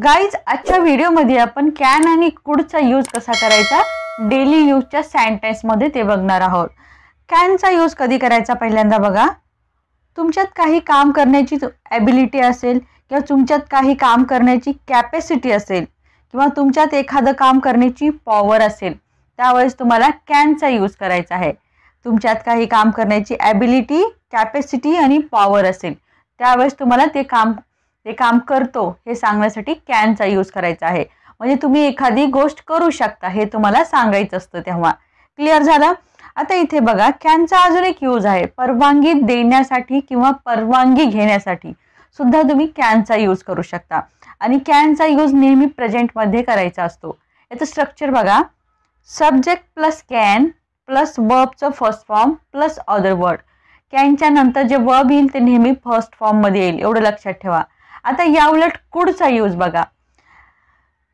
guys आजच्या व्हिडिओमध्ये आपण कॅन आणि कुडचा यूज कसा करायचा डेली यूजच्या सॅनिटाईजमध्ये ते बघणार आहोत कॅनचा यूज कधी करायचा पहिल्यांदा बघा तुमच्यात काही काम करण्याची ॲबिलिटी असेल किंवा तुमच्यात काही काम करण्याची कॅपॅसिटी असेल किंवा तुमच्यात एखादं काम करण्याची पॉवर असेल त्यावेळेस तुम्हाला कॅनचा यूज करायचा आहे तुमच्यात काही काम करण्याची ॲबिलिटी कॅपॅसिटी आणि पॉवर असेल त्यावेळेस तुम्हाला ते काम ते काम करतो हे सांगण्यासाठी कॅनचा यूज करायचा आहे म्हणजे तुम्ही एखादी गोष्ट करू शकता हे तुम्हाला सांगायचं असतं तेव्हा क्लिअर झाला आता इथे बघा कॅनचा अजून एक यूज आहे परवानगी देण्यासाठी किंवा परवानगी घेण्यासाठी सुद्धा तुम्ही कॅनचा यूज करू शकता आणि कॅनचा यूज नेहमी प्रेझेंटमध्ये करायचा असतो याचं स्ट्रक्चर बघा सब्जेक्ट प्लस कॅन प्लस वर्बचं first form plus other word कॅनच्या नंतर जे वर्ब येईल ते नेहमी फर्स्ट फॉर्ममध्ये येईल एवढं लक्षात ठेवा आता या उलट कुडचा यूज बघा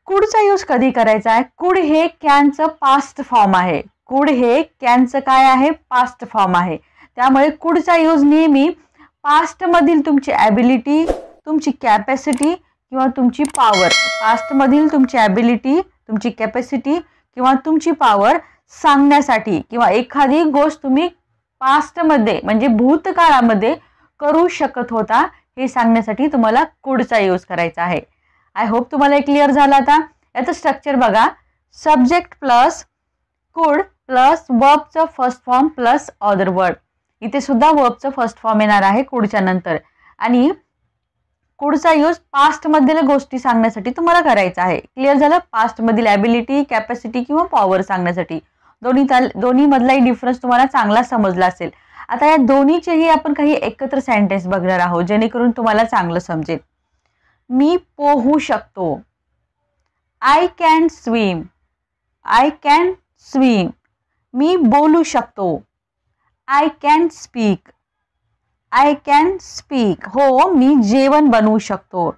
कुडचा यूज कधी करायचा आहे कुड हे कॅनचं पास्ट फॉर्म आहे कुड हे कॅनचं काय आहे पास्ट फॉर्म आहे त्यामुळे कुडचा यूज नेहमी पास्टमधील तुमची ॲबिलिटी तुमची कॅपॅसिटी किंवा तुमची पावर पास्टमधील तुमची ॲबिलिटी तुमची कॅपॅसिटी किंवा तुमची पॉवर सांगण्यासाठी किंवा एखादी गोष्ट तुम्ही पास्टमध्ये म्हणजे भूतकाळामध्ये करू शकत होता हे सांगण्यासाठी तुम्हाला कुडचा यूज करायचा आहे आय होप तुम्हाला क्लिअर झालं आता याचं स्ट्रक्चर बघा सब्जेक्ट प्लस कुड प्लस वर्बचं first form plus other word इथे सुद्धा वर्बचं फर्स्ट फॉर्म येणार आहे कुडच्या नंतर आणि कुडचा यूज पास्टमधील गोष्टी सांगण्यासाठी तुम्हाला करायचा आहे क्लिअर झालं पास्टमधील ॲबिलिटी कॅपॅसिटी किंवा पॉवर सांगण्यासाठी दोन्ही दोन्ही मधलाही डिफरन्स तुम्हाला चांगला समजला असेल आता या दोन्हीचेही आपण काही एकत्र सेंटेन्स बघणार आहोत जेणेकरून तुम्हाला चांगलं समजेल मी पोहू शकतो I can swim I can swim मी बोलू शकतो I can speak I can speak हो मी जेवण बनवू शकतो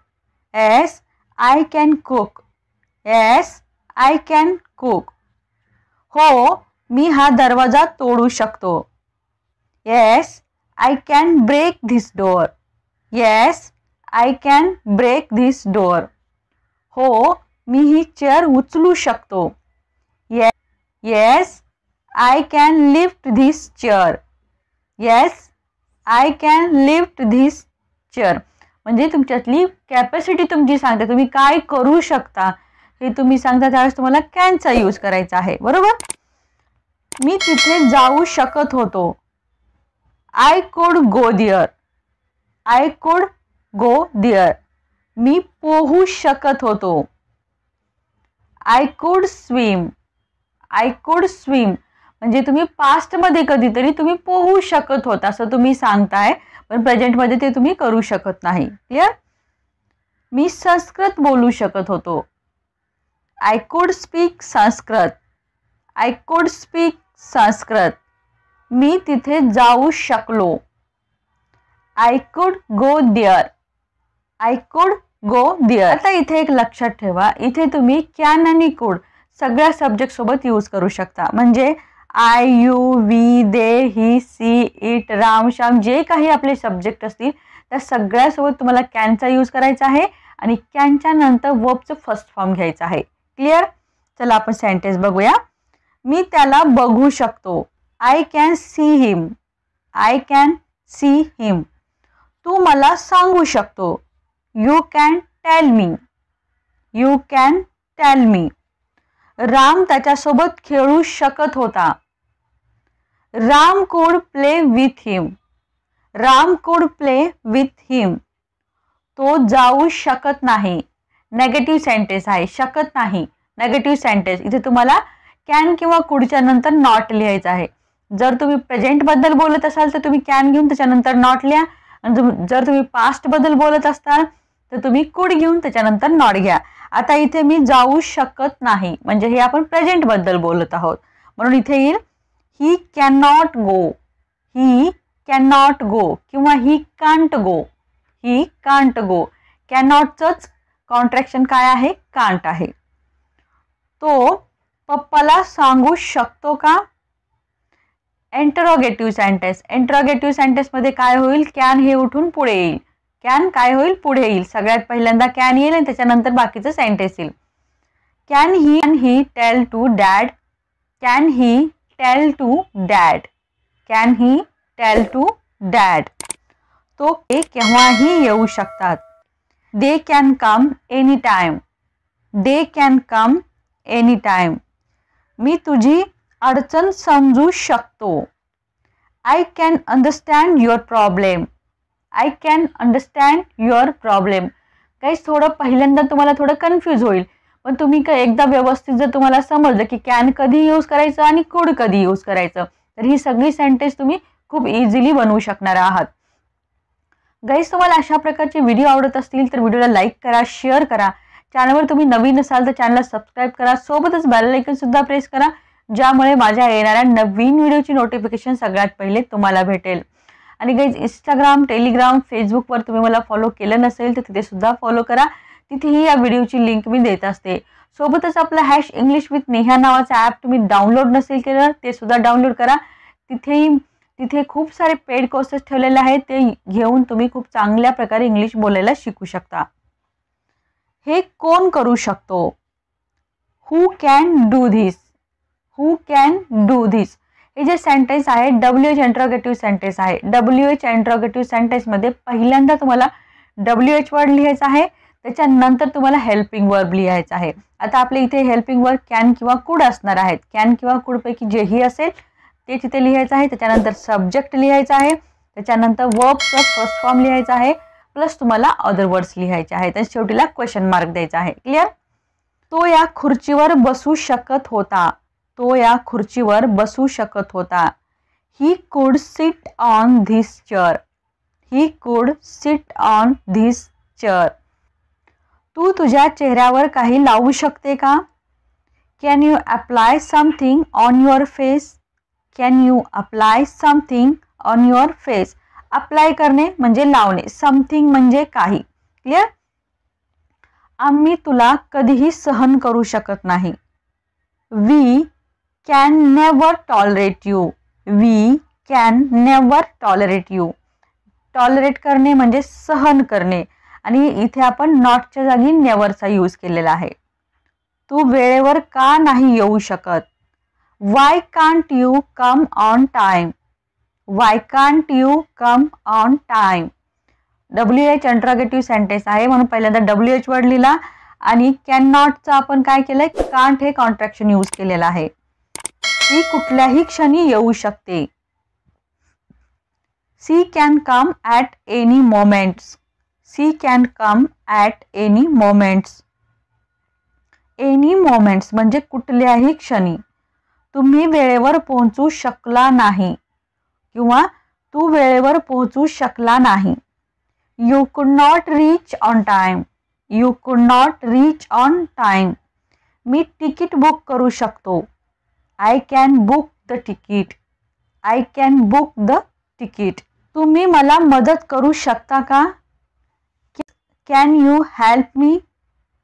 yes I can cook yes I can cook हो मी हा दरवाजा तोडू शकतो yes I can break this door yes I can break this door हो मी ही चेअर उचलू शकतो yes I can lift this chair yes I can lift this chair म्हणजे तुमच्यातली कॅपॅसिटी तुमची सांगते तुम्ही काय करू शकता हे तुम्ही सांगता त्यावेळेस तुम्हाला कॅनचा यूज करायचा आहे बरोबर मी तिथे जाऊ शकत होतो I could go there I could go there मी पोहू शकत होतो आय कुड स्विम आय कुड स्विम म्हणजे तुम्ही पास्टमध्ये कधीतरी तुम्ही पोहू शकत होता असं तुम्ही सांगताय पण प्रेझेंटमध्ये ते तुम्ही करू शकत नाही क्लिअर मी संस्कृत बोलू शकत होतो I could speak Sanskrit I could speak Sanskrit मी तिथे जाऊ शकलो I could go there I could go दिअर आता इथे एक लक्षात ठेवा इथे तुम्ही कॅन आणि कुड सगळ्या सब्जेक्ट सोबत यूज करू शकता म्हणजे I you we they he she it Ram Shyam जे काही आपले सब्जेक्ट असतील त्या सगळ्यासोबत तुम्हाला कॅनचा यूज करायचा आहे आणि कॅनच्या नंतर वर्बचं फर्स्ट फॉर्म घ्यायचा आहे क्लिअर चला आपण सेंटेन्स बघूया मी त्याला बघू शकतो I can see him I can see him तू मला सांगू शकतो you can tell me you can tell me Ram त्याच्यासोबत खेळू शकत होता Ram could play with him Ram could play with him तो जाऊ शकत नाही नेगेटिव्ह सेंटेन्स आहे शकत नाही नेगेटिव्ह सेंटेन्स इथे तुम्हाला कॅन किंवा कुडच्या नंतर नॉट लिहायचं आहे जर तुम्ही बद्दल बोलत असाल तर तुम्ही कॅन घेऊन त्याच्यानंतर नॉट लिहा आणि जर तुम्ही पास्टबद्दल बोलत असाल तर तुम्ही कुड घेऊन त्याच्यानंतर नॉट घ्या आता इथे मी जाऊ शकत नाही म्हणजे हे आपण बद्दल बोलत आहोत म्हणून इथे येईल he can not go he can not go किंवा he can't go he can't go can नॉटच कॉन्ट्रॅक्शन काय आहे कांट आहे तो पप्पाला सांगू शकतो का एंटरॉगेटिव्ह सेंटेन्स एंटरॉगेटिव्ह सेंटेन्समध्ये काय होईल कॅन हे उठून पुढे येईल कॅन काय होईल पुढे येईल सगळ्यात पहिल्यांदा कॅन येईल आणि त्याच्यानंतर बाकीचं सेंटेन्स येईल can he can he tell to dad can he tell to dad can he tell to dad तो ते केव्हाही येऊ शकतात they can come any time they can come any time मी तुझी अडचण समजू शकतो I can understand your problem I can understand your problem काहीच थोडं पहिल्यांदा तुम्हाला थोडं कन्फ्यूज होईल पण तुम्ही का एकदा व्यवस्थित जर तुम्हाला समजलं की कॅन कधी यूज करायचं आणि कुड कधी यूज करायचं तर ही सगळी सेंटेन्स तुम्ही खूप इझिली बनवू शकणार आहात गैस तुम्हाला अशा प्रकारचे व्हिडिओ आवडत असतील तर व्हिडिओला लाईक करा शेअर करा चॅनलवर तुम्ही नवीन असाल तर चॅनलला सबस्क्राईब करा सोबतच बेल सुद्धा प्रेस करा ज्यामुळे माझ्या येणाऱ्या नवीन व्हिडिओची नोटिफिकेशन सगळ्यात पहिले तुम्हाला भेटेल आणि गाईज इंस्टाग्राम टेलिग्राम फेसबुकवर तुम्ही मला फॉलो केलं नसेल तर तिथे सुद्धा फॉलो करा तिथेही या व्हिडिओची लिंक मी देत असते सोबतच आपलं हॅश इंग्लिश विथ नेहा नावाचं ॲप तुम्ही डाउनलोड नसेल केलं ते सुद्धा डाउनलोड करा तिथेही तिथे खूप सारे पेड कोर्सेस ठेवलेले आहेत ते घेऊन तुम्ही खूप चांगल्या प्रकारे इंग्लिश बोलायला शिकू शकता हे कोण करू शकतो who can do this who can do this हे जे सेंटेन्स आहे डब्ल्यू एच इंट्रॉगेटिव्ह सेंटेन्स आहे डब्ल्यू एच एंट्रोगेटिव्ह सेंटेन्समध्ये पहिल्यांदा तुम्हाला डब्ल्यू एच वर्ड लिहायचं आहे त्याच्यानंतर तुम्हाला हेल्पिंग वर्ब लिहायचं आहे आता आपले इथे हेल्पिंग वर्ब कॅन किंवा कुड असणार आहेत कॅन किंवा कुडपैकी जेही असेल ते तिथे लिहायचं आहे त्याच्यानंतर सब्जेक्ट लिहायचं आहे त्याच्यानंतर वर्बचा फर्स्ट फॉर्म लिहायचा आहे प्लस तुम्हाला अदर वर्ड्स लिहायचे आहेत आणि शेवटीला क्वेश्चन मार्क द्यायचा आहे क्लिअर तो या खुर्चीवर बसू शकत होता तो या खुर्चीवर बसू शकत होता he could sit on this चर he could sit on this चर तू तुझ्या चेहऱ्यावर काही लावू शकते का can you apply something on your face can you apply something on your face apply करणे म्हणजे लावणे समथिंग म्हणजे काही क्लिअर आम्ही तुला कधीही सहन करू शकत नाही we can never tolerate you we can never tolerate you tolerate करणे म्हणजे सहन करणे आणि इथे आपण नॉटच्या जागी नेवरचा यूज केलेला आहे तू वेळेवर का नाही येऊ शकत why can't you come on time why can't you come on time W H interrogative sentence आहे म्हणून पहिल्यांदा डब्ल्यू एच वर्ड लिहिला आणि कॅन नॉटचं आपण काय केलं आहे कांट हे कॉन्ट्रॅक्शन यूज केलेलं आहे ती कुठल्याही क्षणी येऊ शकते she can come at any moments she can come at any moments any moments म्हणजे कुठल्याही क्षणी तुम्ही वेळेवर पोहोचू शकला नाही किंवा तू वेळेवर पोहोचू शकला नाही you could not reach on time you could not reach on time मी तिकीट बुक करू शकतो I can book the ticket I can book the ticket तुम्ही मला मदत करू शकता का can you help me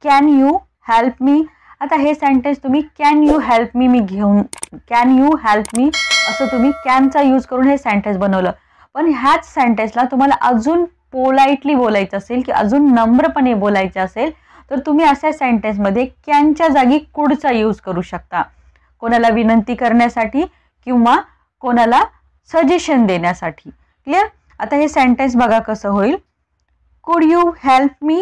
can you help me आता हे सेंटेन्स तुम्ही कॅन यू हेल्प मी मी घेऊन कॅन यू हेल्प मी असं तुम्ही कॅनचा यूज करून हे सेंटेन्स बनवलं पण ह्याच सेंटेन्सला तुम्हाला अजून पोलाइटली बोलायचं असेल की अजून नम्रपणे बोलायचं असेल तर तुम्ही अशा सेंटेन्समध्ये कॅनच्या जागी कुडचा यूज करू शकता कोणाला विनंती करण्यासाठी किंवा कोणाला सजेशन देण्यासाठी क्लिअर आता हे सेंटेन्स बघा कसं होईल कुड you help me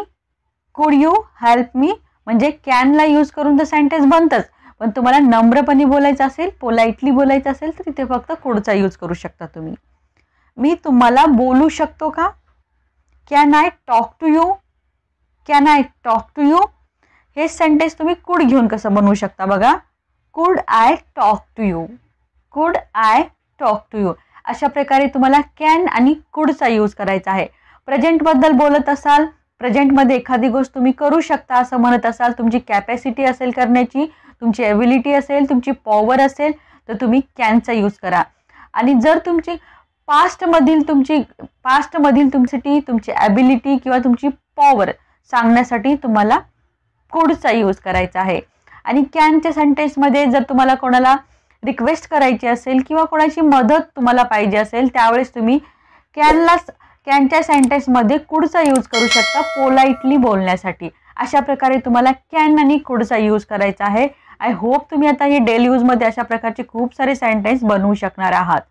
could you help मी म्हणजे कॅनला यूज करून तर सेंटेन्स बनतंच पण तुम्हाला नम्रपणे बोलायचं असेल पोलाइटली बोलायचं असेल तर तिथे फक्त कुडचा यूज करू शकता तुम्ही मी तुम्हाला बोलू शकतो का can I talk to you can I talk to you हे सेंटेन्स तुम्ही कुड घेऊन कसं बनवू शकता बघा could I talk to you could I talk to you अशा प्रकारे तुम्हाला कॅन आणि कुडचा यूज करायचा आहे प्रेझेंटबद्दल बोलत असाल प्रेझेंटमध्ये एखादी गोष्ट तुम्ही करू शकता असं म्हणत असाल तुमची कॅपॅसिटी असेल करण्याची तुमची ॲबिलिटी असेल तुमची पॉवर असेल तर तुम्ही कॅनचा यूज करा आणि जर तुमची पास्टमधील तुमची पास्टमधील तुमची तुमची ॲबिलिटी किंवा तुमची पॉवर सांगण्यासाठी तुम्हाला कुडचा यूज करायचा आहे आणि कॅनच्या सेंटेन्समध्ये जर तुम्हाला कोणाला रिक्वेस्ट करायची असेल किंवा कोणाची मदत तुम्हाला पाहिजे असेल त्यावेळेस तुम्ही कॅनला कॅनच्या सेंटेन्समध्ये कुडचा यूज करू शकता पोलाइटली बोलण्यासाठी अशा प्रकारे तुम्हाला कॅन आणि कुडचा यूज करायचा आहे आय होप तुम्ही आता हे डेली यूजमध्ये अशा प्रकारचे खूप सारे सेंटेन्स बनवू शकणार आहात